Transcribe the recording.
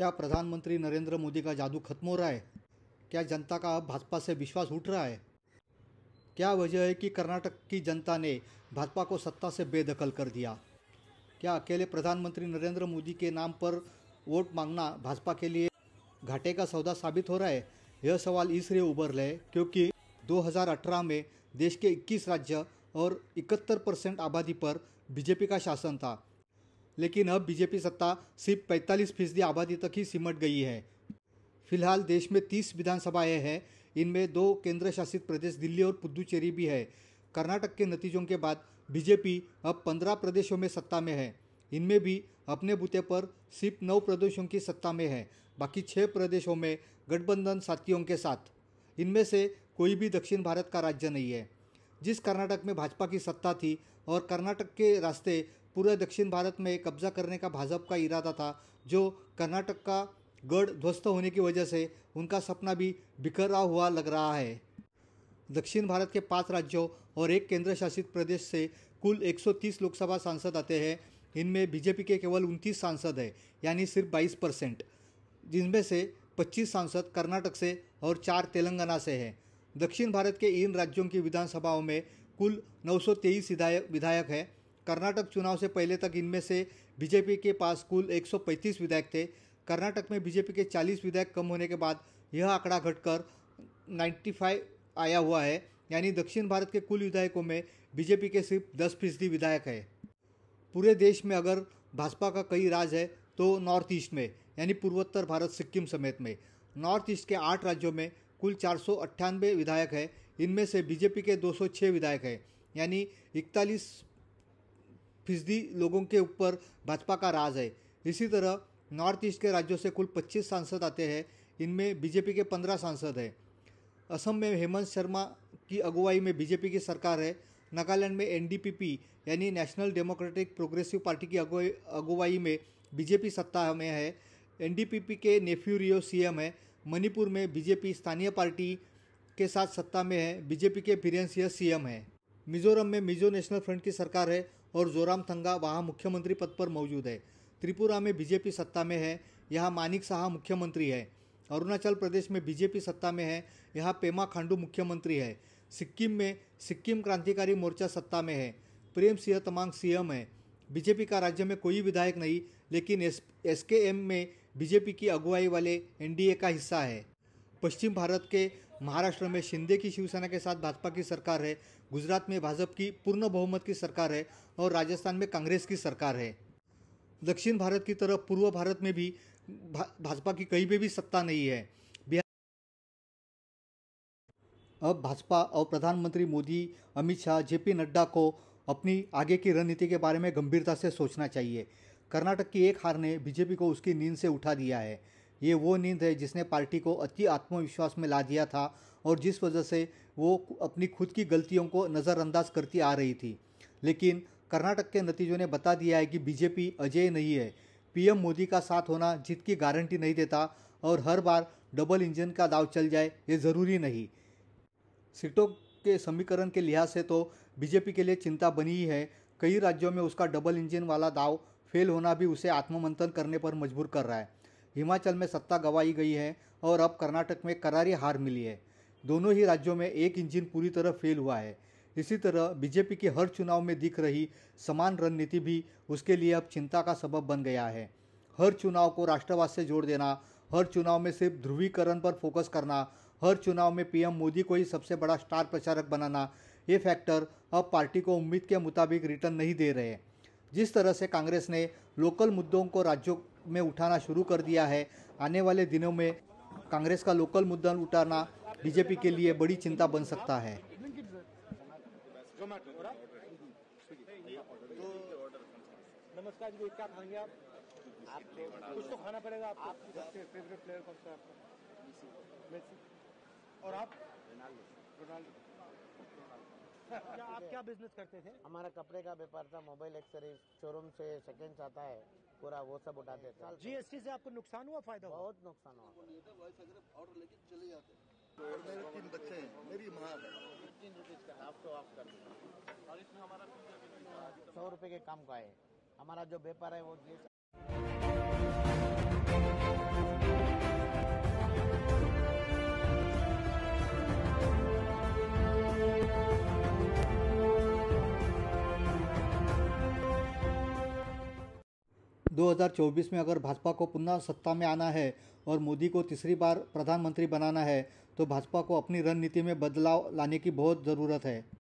क्या प्रधानमंत्री नरेंद्र मोदी का जादू खत्म हो रहा है क्या जनता का अब भाजपा से विश्वास उठ रहा है क्या वजह है कि कर्नाटक की जनता ने भाजपा को सत्ता से बेदखल कर दिया क्या अकेले प्रधानमंत्री नरेंद्र मोदी के नाम पर वोट मांगना भाजपा के लिए घाटे का सौदा साबित हो रहा है यह सवाल इसलिए उभर रहे क्योंकि 2018 में देश के 21 राज्य और 71 परसेंट आबादी पर बीजेपी का शासन था लेकिन अब बीजेपी सत्ता सिर्फ पैंतालीस फीसदी आबादी तक ही सिमट गई है फिलहाल देश में तीस विधानसभाएं हैं इनमें दो केंद्र शासित प्रदेश दिल्ली और पुदुचेरी भी है कर्नाटक के नतीजों के बाद बीजेपी अब पंद्रह प्रदेशों में सत्ता में है इनमें भी अपने बूते पर सिर्फ नौ प्रदेशों की सत्ता में है बाकी छः प्रदेशों में गठबंधन साथियों के साथ इनमें से कोई भी दक्षिण भारत का राज्य नहीं है जिस कर्नाटक में भाजपा की सत्ता थी और कर्नाटक के रास्ते पूरे दक्षिण भारत में कब्जा करने का भाजपा का इरादा था जो कर्नाटक का गढ़ ध्वस्त होने की वजह से उनका सपना भी रहा हुआ लग रहा है दक्षिण भारत के पांच राज्यों और एक केंद्र शासित प्रदेश से कुल 130 लोकसभा सांसद आते हैं इनमें बीजेपी के केवल उनतीस सांसद हैं यानी सिर्फ 22 परसेंट जिनमें से 25 सांसद कर्नाटक से और चार तेलंगाना से हैं दक्षिण भारत के इन राज्यों की विधानसभाओं में कुल 923 विधायक हैं कर्नाटक चुनाव से पहले तक इनमें से बीजेपी के पास कुल 135 विधायक थे कर्नाटक में बीजेपी के 40 विधायक कम होने के बाद यह आंकड़ा घटकर 95 आया हुआ है यानी दक्षिण भारत के कुल विधायकों में बीजेपी के सिर्फ दस फीसदी विधायक है पूरे देश में अगर भाजपा का कई राज है तो नॉर्थ ईस्ट में यानी पूर्वोत्तर भारत सिक्किम समेत में नॉर्थ ईस्ट के आठ राज्यों में कुल चार विधायक है इनमें से बीजेपी के 206 विधायक हैं यानी इकतालीस फीसदी लोगों के ऊपर भाजपा का राज है इसी तरह नॉर्थ ईस्ट के राज्यों से कुल 25 सांसद आते हैं इनमें बीजेपी के 15 सांसद हैं असम में हेमंत शर्मा की अगुवाई में बीजेपी की सरकार है नागालैंड में एनडीपीपी यानी नेशनल डेमोक्रेटिक प्रोग्रेसिव पार्टी की अगुवाई में बीजेपी सत्ता में है एनडीपीपी के नेफ्यू रियो सीएम है मणिपुर में बीजेपी स्थानीय पार्टी के साथ सत्ता में है बीजेपी के सी सीएम है मिजोरम में मिजो नेशनल फ्रंट की सरकार है और जोराम थंगा वहाँ मुख्यमंत्री पद पर मौजूद है त्रिपुरा में बीजेपी सत्ता में है यहाँ मानिक साहा मुख्यमंत्री है अरुणाचल प्रदेश में बीजेपी सत्ता में है यहाँ पेमा खांडू मुख्यमंत्री है सिक्किम में सिक्किम क्रांतिकारी मोर्चा सत्ता में है प्रेम सिंह तमांग सीएम है बीजेपी का राज्य में कोई विधायक नहीं लेकिन एस एस के एम में बीजेपी की अगुवाई वाले एनडीए का हिस्सा है पश्चिम भारत के महाराष्ट्र में शिंदे की शिवसेना के साथ भाजपा की सरकार है गुजरात में भाजपा की पूर्ण बहुमत की सरकार है और राजस्थान में कांग्रेस की सरकार है दक्षिण भारत की तरफ पूर्व भारत में भी भाजपा की कहीं पर भी सत्ता नहीं है बिहार अब भाजपा और प्रधानमंत्री मोदी अमित शाह जेपी नड्डा को अपनी आगे की रणनीति के बारे में गंभीरता से सोचना चाहिए कर्नाटक की एक हार ने बीजेपी को उसकी नींद से उठा दिया है ये वो नींद है जिसने पार्टी को अति आत्मविश्वास में ला दिया था और जिस वजह से वो अपनी खुद की गलतियों को नज़रअंदाज करती आ रही थी लेकिन कर्नाटक के नतीजों ने बता दिया है कि बीजेपी अजय नहीं है पीएम मोदी का साथ होना जीत की गारंटी नहीं देता और हर बार डबल इंजन का दाव चल जाए ये ज़रूरी नहीं सीटों के समीकरण के लिहाज से तो बीजेपी के लिए चिंता बनी ही है कई राज्यों में उसका डबल इंजन वाला दाव फेल होना भी उसे आत्ममंथन करने पर मजबूर कर रहा है हिमाचल में सत्ता गंवाई गई है और अब कर्नाटक में करारी हार मिली है दोनों ही राज्यों में एक इंजन पूरी तरह फेल हुआ है इसी तरह बीजेपी की हर चुनाव में दिख रही समान रणनीति भी उसके लिए अब चिंता का सबब बन गया है हर चुनाव को राष्ट्रवाद से जोड़ देना हर चुनाव में सिर्फ ध्रुवीकरण पर फोकस करना हर चुनाव में पीएम मोदी को ही सबसे बड़ा स्टार प्रचारक बनाना ये फैक्टर अब पार्टी को उम्मीद के मुताबिक रिटर्न नहीं दे रहे हैं जिस तरह से कांग्रेस ने लोकल मुद्दों को राज्यों में उठाना शुरू कर दिया है आने वाले दिनों में कांग्रेस का लोकल मुद्दा उठाना बीजेपी के लिए बड़ी चिंता बन सकता है नमस्कार जी क्या खाएंगे आप कुछ तो खाना पड़ेगा आपको फेवरेट प्लेयर कौन सा है और आप रोनाल्डो क्या आप क्या बिजनेस करते थे हमारा कपड़े का व्यापार था मोबाइल एक्सरीज शोरूम से सेकेंड आता है पूरा वो सब उठाते थे जीएसटी से आपको नुकसान हुआ फायदा हुआ? बहुत नुकसान हुआ ऑर्डर तो लेके चले जाते और मेरे तीन बच्चे हैं मेरी माँ फिफ्टीन रुपीज का तो कर सौ रुपए के काम का है हमारा जो व्यापार है वो जीएसटी 2024 में अगर भाजपा को पुनः सत्ता में आना है और मोदी को तीसरी बार प्रधानमंत्री बनाना है तो भाजपा को अपनी रणनीति में बदलाव लाने की बहुत ज़रूरत है